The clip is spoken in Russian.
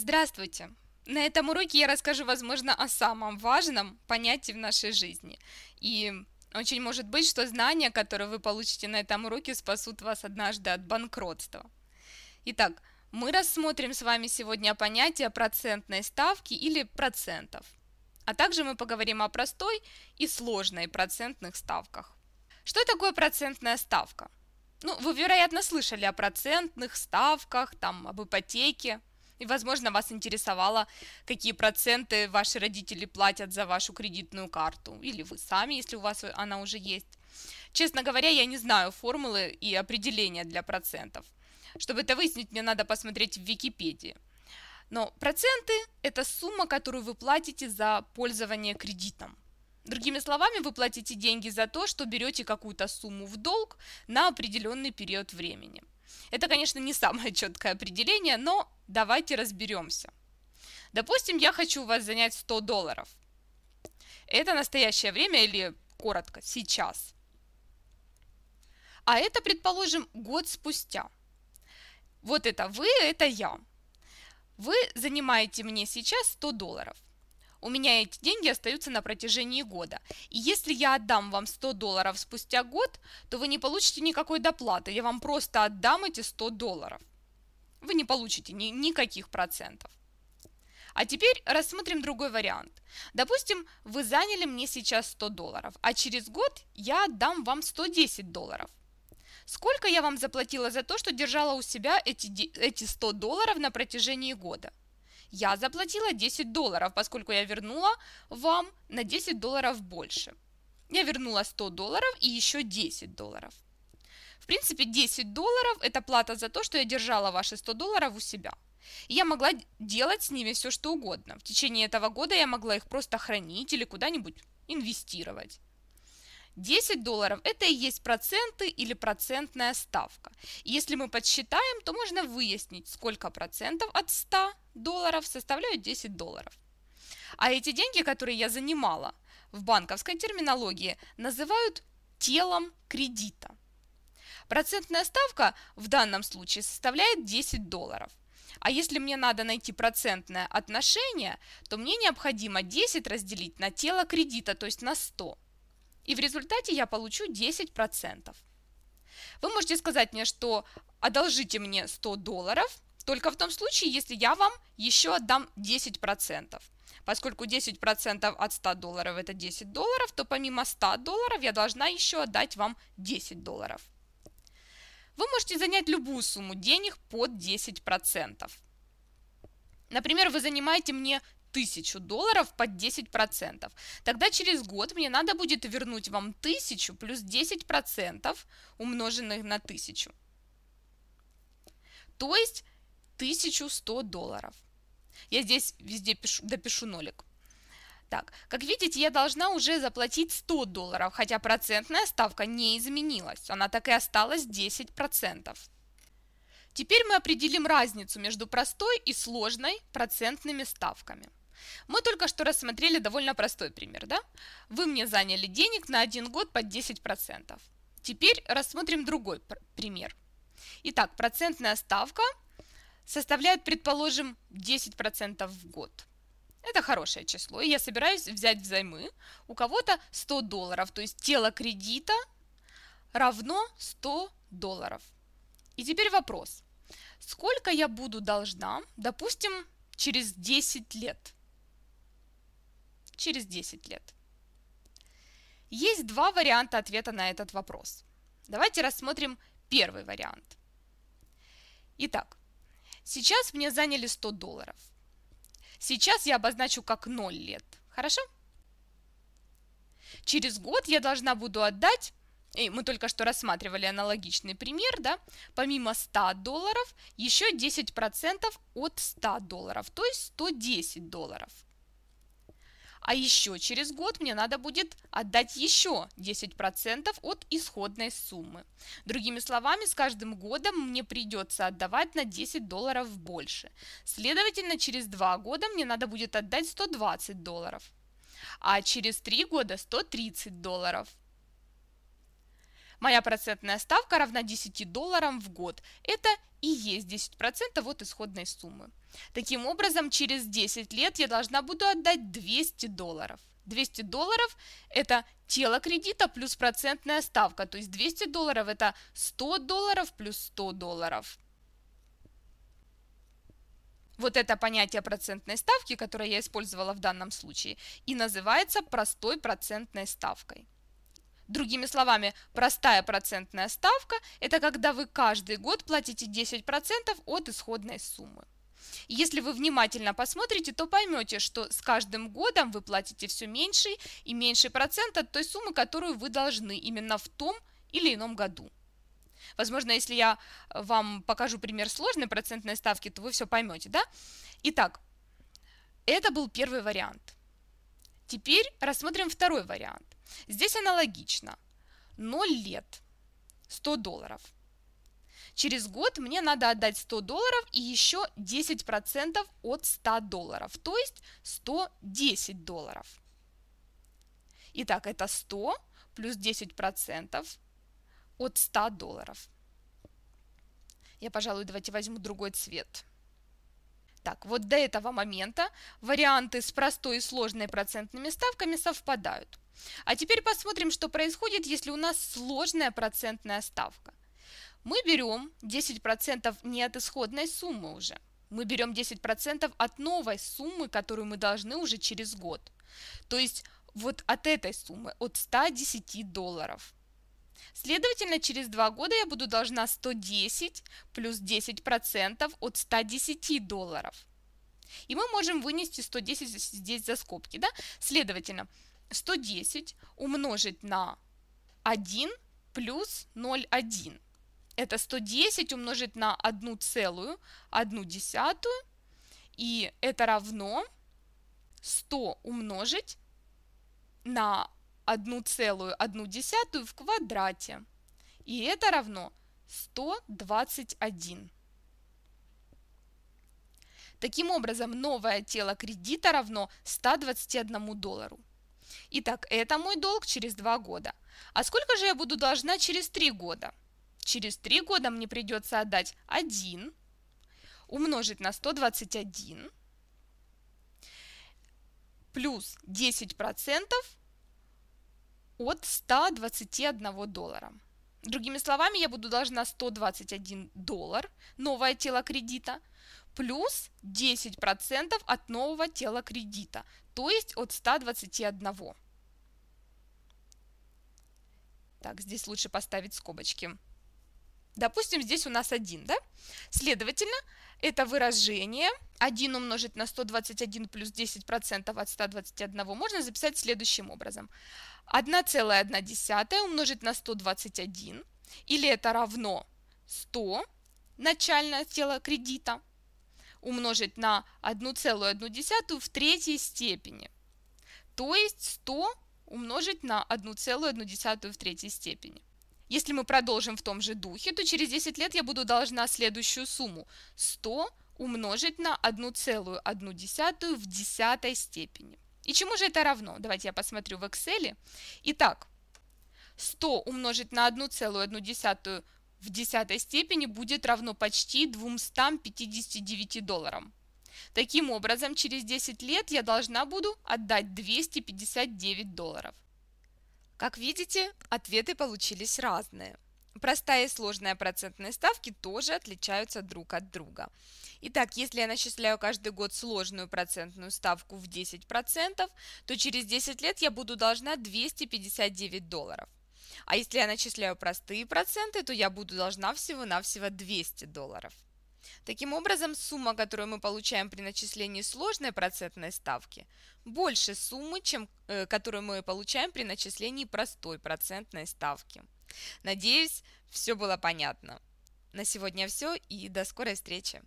Здравствуйте! На этом уроке я расскажу, возможно, о самом важном понятии в нашей жизни. И очень может быть, что знания, которые вы получите на этом уроке, спасут вас однажды от банкротства. Итак, мы рассмотрим с вами сегодня понятие процентной ставки или процентов. А также мы поговорим о простой и сложной процентных ставках. Что такое процентная ставка? Ну, вы, вероятно, слышали о процентных ставках, там, об ипотеке. И, возможно, вас интересовало, какие проценты ваши родители платят за вашу кредитную карту, или вы сами, если у вас она уже есть. Честно говоря, я не знаю формулы и определения для процентов. Чтобы это выяснить, мне надо посмотреть в Википедии. Но проценты – это сумма, которую вы платите за пользование кредитом. Другими словами, вы платите деньги за то, что берете какую-то сумму в долг на определенный период времени – это, конечно, не самое четкое определение, но давайте разберемся. Допустим, я хочу у вас занять 100 долларов. Это настоящее время или, коротко, сейчас. А это, предположим, год спустя. Вот это вы, это я. Вы занимаете мне сейчас 100 долларов у меня эти деньги остаются на протяжении года. И если я отдам вам 100 долларов спустя год, то вы не получите никакой доплаты, я вам просто отдам эти 100 долларов. Вы не получите ни, никаких процентов. А теперь рассмотрим другой вариант. Допустим, вы заняли мне сейчас 100 долларов, а через год я отдам вам 110 долларов. Сколько я вам заплатила за то, что держала у себя эти, эти 100 долларов на протяжении года? я заплатила 10 долларов, поскольку я вернула вам на 10 долларов больше. Я вернула 100 долларов и еще 10 долларов. В принципе, 10 долларов – это плата за то, что я держала ваши 100 долларов у себя. И я могла делать с ними все, что угодно. В течение этого года я могла их просто хранить или куда-нибудь инвестировать. 10 долларов – это и есть проценты или процентная ставка. если мы подсчитаем, то можно выяснить, сколько процентов от 100 долларов составляют 10 долларов. А эти деньги, которые я занимала в банковской терминологии, называют телом кредита. Процентная ставка в данном случае составляет 10 долларов. А если мне надо найти процентное отношение, то мне необходимо 10 разделить на тело кредита, то есть на 100. И в результате я получу 10%. Вы можете сказать мне, что одолжите мне 100 долларов, только в том случае, если я вам еще отдам 10%. Поскольку 10% от 100 долларов это 10 долларов, то помимо 100 долларов я должна еще отдать вам 10 долларов. Вы можете занять любую сумму денег под 10%. Например, вы занимаете мне 1000 долларов под 10%. Тогда через год мне надо будет вернуть вам 1000 плюс 10% умноженных на 1000. То есть 1100 долларов. Я здесь везде пишу, допишу нолик. Так, как видите, я должна уже заплатить 100 долларов, хотя процентная ставка не изменилась, она так и осталась 10%. Теперь мы определим разницу между простой и сложной процентными ставками. Мы только что рассмотрели довольно простой пример, да? Вы мне заняли денег на один год под 10%. Теперь рассмотрим другой пример. Итак, процентная ставка составляют, предположим, 10% в год. Это хорошее число, и я собираюсь взять взаймы у кого-то 100 долларов, то есть тело кредита равно 100 долларов. И теперь вопрос, сколько я буду должна, допустим, через 10 лет? Через 10 лет. Есть два варианта ответа на этот вопрос. Давайте рассмотрим первый вариант. Итак, Сейчас мне заняли 100 долларов. Сейчас я обозначу как 0 лет. Хорошо? Через год я должна буду отдать, и мы только что рассматривали аналогичный пример, да, помимо 100 долларов, еще 10% от 100 долларов, то есть 110 долларов а еще через год мне надо будет отдать еще 10% от исходной суммы. Другими словами, с каждым годом мне придется отдавать на 10 долларов больше. Следовательно, через 2 года мне надо будет отдать 120 долларов, а через 3 года 130 долларов. Моя процентная ставка равна 10 долларам в год. Это и есть 10% от исходной суммы. Таким образом, через 10 лет я должна буду отдать 200 долларов. 200 долларов – это тело кредита плюс процентная ставка, то есть 200 долларов – это 100 долларов плюс 100 долларов. Вот это понятие процентной ставки, которое я использовала в данном случае, и называется простой процентной ставкой. Другими словами, простая процентная ставка – это когда вы каждый год платите 10% от исходной суммы. Если вы внимательно посмотрите, то поймете, что с каждым годом вы платите все меньше и меньше процент от той суммы, которую вы должны именно в том или ином году. Возможно, если я э, вам покажу пример сложной процентной ставки, то вы все поймете, да? Итак, это был первый вариант. Теперь рассмотрим второй вариант. Здесь аналогично. 0 лет, 100 долларов. Через год мне надо отдать 100 долларов и еще 10% от 100 долларов, то есть 110 долларов. Итак, это 100 плюс 10% от 100 долларов. Я, пожалуй, давайте возьму другой цвет – так, вот до этого момента варианты с простой и сложной процентными ставками совпадают. А теперь посмотрим, что происходит, если у нас сложная процентная ставка. Мы берем 10% не от исходной суммы уже. Мы берем 10% от новой суммы, которую мы должны уже через год. То есть вот от этой суммы, от 110 долларов. Следовательно, через 2 года я буду должна 110 плюс 10% от 110 долларов. И мы можем вынести 110 здесь за скобки. Да? Следовательно, 110 умножить на 1 плюс 0,1. Это 110 умножить на 1 целую 1 десятую. И это равно 100 умножить на 1,1 в квадрате. И это равно 121. Таким образом, новое тело кредита равно 121 доллару. Итак, это мой долг через 2 года. А сколько же я буду должна через 3 года? Через 3 года мне придется отдать 1 умножить на 121 плюс 10% от 121 доллара. Другими словами, я буду должна 121 доллар, новое тело кредита, плюс 10% от нового тела кредита, то есть от 121. Так, здесь лучше поставить скобочки. Допустим, здесь у нас 1, да? Следовательно, это выражение 1 умножить на 121 плюс 10% от 121 можно записать следующим образом. 1,1 умножить на 121, или это равно 100, начальное тело кредита, умножить на 1,1 в третьей степени. То есть 100 умножить на 1,1 в третьей степени. Если мы продолжим в том же духе, то через 10 лет я буду должна следующую сумму. 100 умножить на 1,1 в десятой степени. И чему же это равно? Давайте я посмотрю в Excel. Итак, 100 умножить на 1,1 в десятой степени будет равно почти 259 долларам. Таким образом, через 10 лет я должна буду отдать 259 долларов. Как видите, ответы получились разные. Простая и сложная процентные ставки тоже отличаются друг от друга. Итак, если я начисляю каждый год сложную процентную ставку в 10%, то через 10 лет я буду должна 259 долларов. А если я начисляю простые проценты, то я буду должна всего-навсего 200 долларов. Таким образом, сумма, которую мы получаем при начислении сложной процентной ставки, больше суммы, чем, э, которую мы получаем при начислении простой процентной ставки. Надеюсь, все было понятно. На сегодня все и до скорой встречи!